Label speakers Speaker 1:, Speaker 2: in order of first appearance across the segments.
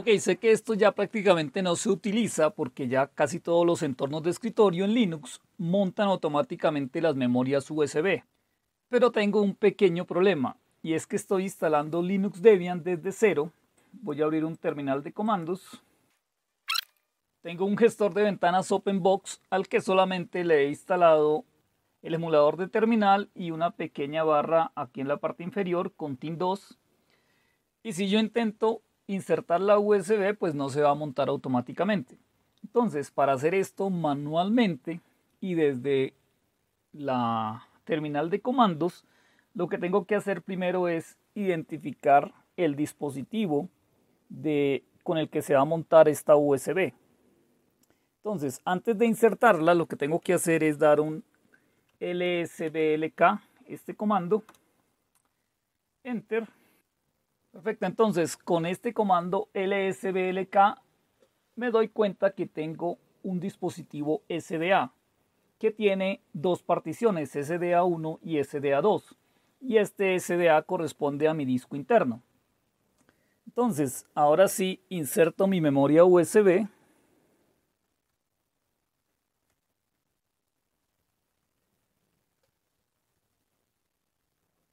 Speaker 1: Ok, sé que esto ya prácticamente no se utiliza porque ya casi todos los entornos de escritorio en Linux montan automáticamente las memorias USB. Pero tengo un pequeño problema y es que estoy instalando Linux Debian desde cero. Voy a abrir un terminal de comandos. Tengo un gestor de ventanas OpenBox al que solamente le he instalado el emulador de terminal y una pequeña barra aquí en la parte inferior con TIN2. Y si yo intento insertar la USB pues no se va a montar automáticamente. Entonces, para hacer esto manualmente y desde la terminal de comandos, lo que tengo que hacer primero es identificar el dispositivo con el que se va a montar esta USB. Entonces, antes de insertarla, lo que tengo que hacer es dar un lsblk, este comando, enter, Perfecto, entonces con este comando lsblk me doy cuenta que tengo un dispositivo SDA que tiene dos particiones, SDA1 y SDA2. Y este SDA corresponde a mi disco interno. Entonces, ahora sí inserto mi memoria USB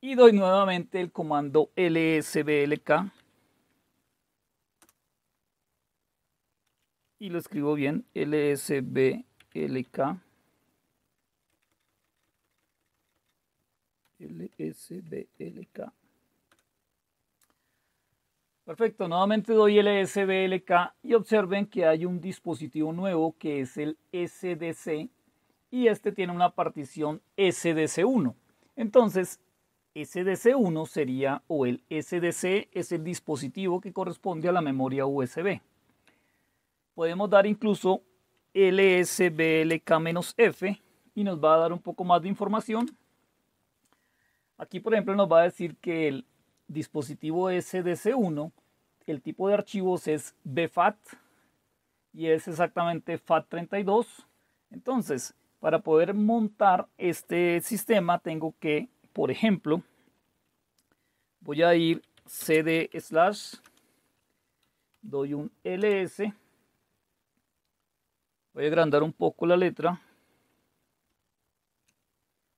Speaker 1: y doy nuevamente el comando lsblk y lo escribo bien lsblk lsblk Perfecto, nuevamente doy lsblk y observen que hay un dispositivo nuevo que es el SDC y este tiene una partición SDC1. Entonces, SDC1 sería o el SDC es el dispositivo que corresponde a la memoria USB. Podemos dar incluso LSBLK-F y nos va a dar un poco más de información. Aquí, por ejemplo, nos va a decir que el dispositivo SDC1, el tipo de archivos es BFAT y es exactamente FAT32. Entonces, para poder montar este sistema tengo que, por ejemplo, voy a ir cd slash, doy un ls, voy a agrandar un poco la letra,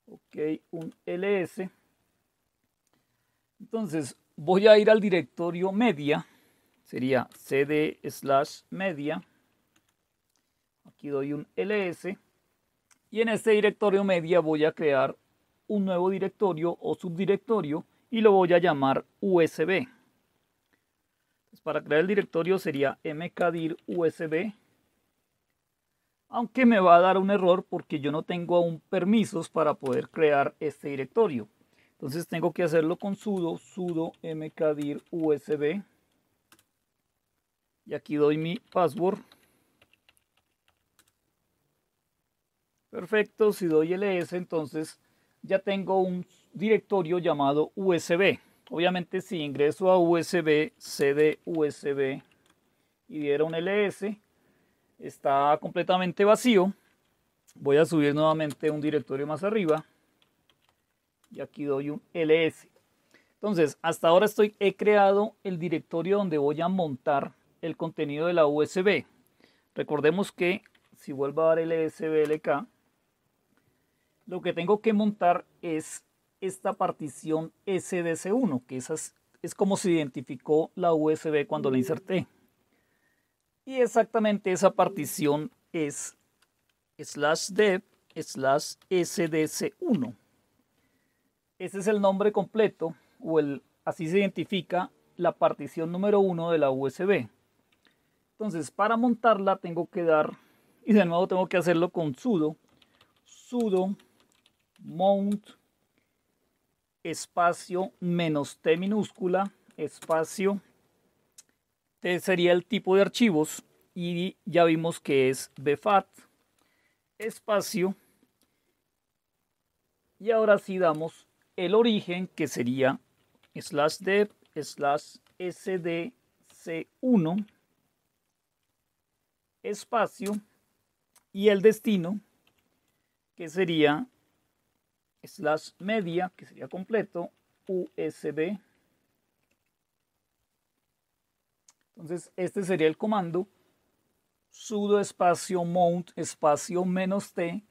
Speaker 1: ok, un ls, entonces voy a ir al directorio media, sería cd slash media, aquí doy un ls, y en este directorio media voy a crear un nuevo directorio o subdirectorio y lo voy a llamar USB. Pues, para crear el directorio sería mkdir USB, aunque me va a dar un error porque yo no tengo aún permisos para poder crear este directorio. Entonces tengo que hacerlo con sudo, sudo mkdir usb. Y aquí doy mi password. Perfecto, si doy ls e entonces ya tengo un directorio llamado USB. Obviamente si ingreso a USB, CD USB y diera un ls, está completamente vacío. Voy a subir nuevamente un directorio más arriba y aquí doy un ls. Entonces, hasta ahora estoy, he creado el directorio donde voy a montar el contenido de la USB. Recordemos que si vuelvo a dar lsblk, lo que tengo que montar es esta partición SDC1, que esa es, como se identificó la USB cuando la inserté. Y exactamente esa partición es slash dev slash sdc1. Ese es el nombre completo, o el, así se identifica la partición número 1 de la USB. Entonces, para montarla tengo que dar, y de nuevo tengo que hacerlo con sudo, sudo mount espacio menos T minúscula, espacio. T sería el tipo de archivos y ya vimos que es BFAT, espacio. Y ahora sí damos el origen que sería slash dev slash sdc1 espacio y el destino que sería slash media, que sería completo, USB. Entonces, este sería el comando sudo espacio mount espacio menos t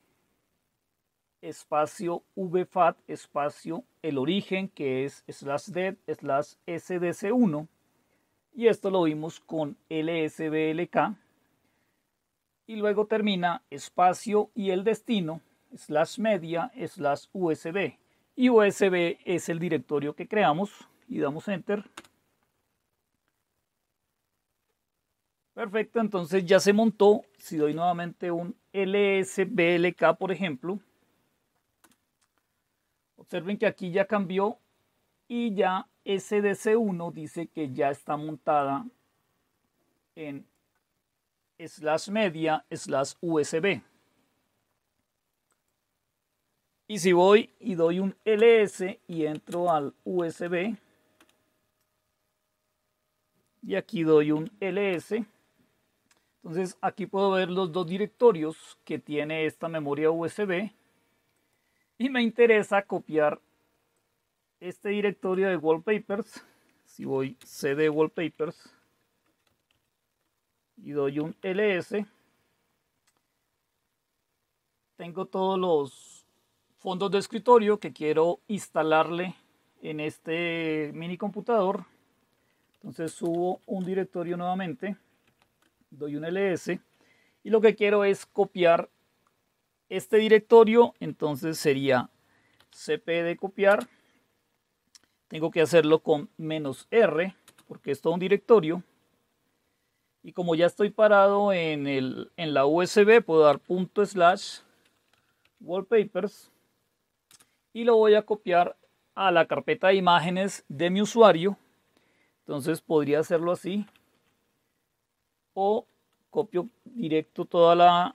Speaker 1: espacio vfat espacio el origen que es slash dead slash sdc1 y esto lo vimos con lsblk y luego termina espacio y el destino slash media slash usb y usb es el directorio que creamos y damos enter perfecto entonces ya se montó si doy nuevamente un lsblk por ejemplo observen que aquí ya cambió y ya sdc1 dice que ya está montada en slash media slash usb y si voy y doy un ls y entro al USB, y aquí doy un ls, entonces aquí puedo ver los dos directorios que tiene esta memoria USB y me interesa copiar este directorio de wallpapers. Si voy cd wallpapers y doy un ls, tengo todos los fondos de escritorio que quiero instalarle en este mini computador. Entonces subo un directorio nuevamente, doy un ls y lo que quiero es copiar este directorio. Entonces sería cp de copiar. Tengo que hacerlo con menos r porque es todo un directorio. Y como ya estoy parado en, el, en la USB, puedo dar punto slash wallpapers y lo voy a copiar a la carpeta de imágenes de mi usuario. Entonces podría hacerlo así. O copio directo toda la,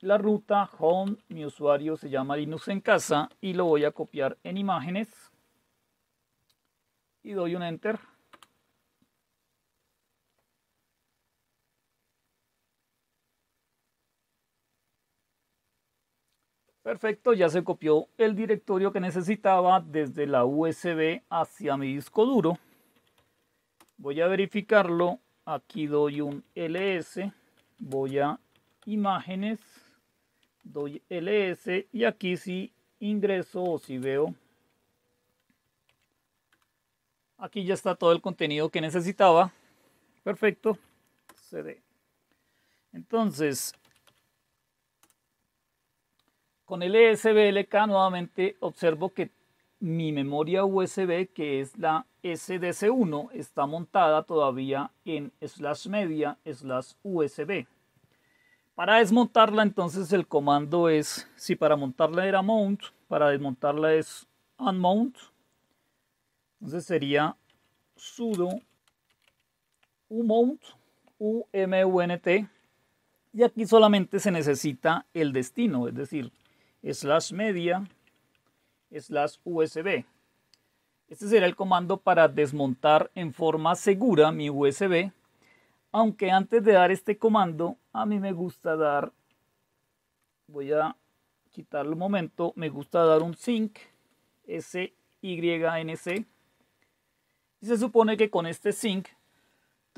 Speaker 1: la ruta, home, mi usuario se llama Linux en casa y lo voy a copiar en imágenes. Y doy un enter. Perfecto, ya se copió el directorio que necesitaba desde la USB hacia mi disco duro. Voy a verificarlo. Aquí doy un ls. Voy a imágenes. Doy ls. Y aquí si ingreso o si veo. Aquí ya está todo el contenido que necesitaba. Perfecto. CD. Entonces, con el ESBLK nuevamente observo que mi memoria USB, que es la SDC1, está montada todavía en slash media slash USB. Para desmontarla entonces el comando es, si para montarla era mount, para desmontarla es unmount, entonces sería sudo umount, umunt, y aquí solamente se necesita el destino, es decir, slash media slash USB. Este será el comando para desmontar en forma segura mi USB, aunque antes de dar este comando a mí me gusta dar, voy a quitarlo un momento, me gusta dar un sync S-Y-N-C. y se supone que con este sync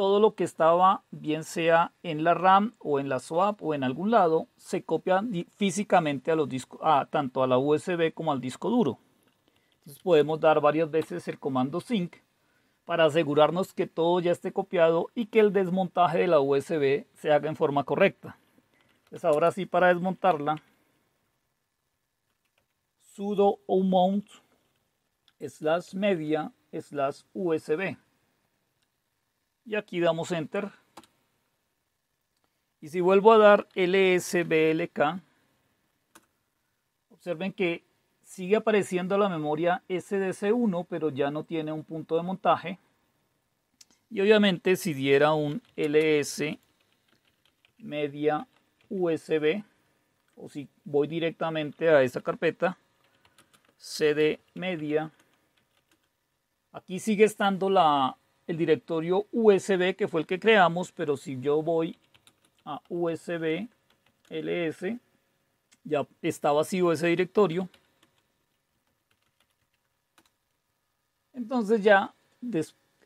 Speaker 1: todo lo que estaba, bien sea en la RAM o en la swap o en algún lado, se copia físicamente a los discos, tanto a la USB como al disco duro. Entonces podemos dar varias veces el comando sync para asegurarnos que todo ya esté copiado y que el desmontaje de la USB se haga en forma correcta. Entonces pues ahora sí para desmontarla, sudo mount slash media slash USB y aquí damos enter. Y si vuelvo a dar lsblk, observen que sigue apareciendo la memoria SDC1, pero ya no tiene un punto de montaje. Y obviamente si diera un ls media usb, o si voy directamente a esa carpeta, cd media, aquí sigue estando la el directorio USB, que fue el que creamos, pero si yo voy a USB ls, ya está vacío ese directorio. Entonces ya,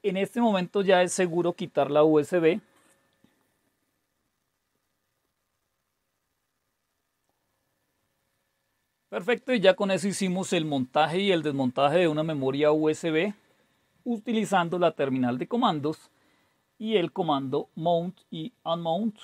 Speaker 1: en este momento ya es seguro quitar la USB. Perfecto, y ya con eso hicimos el montaje y el desmontaje de una memoria USB utilizando la terminal de comandos y el comando mount y unmount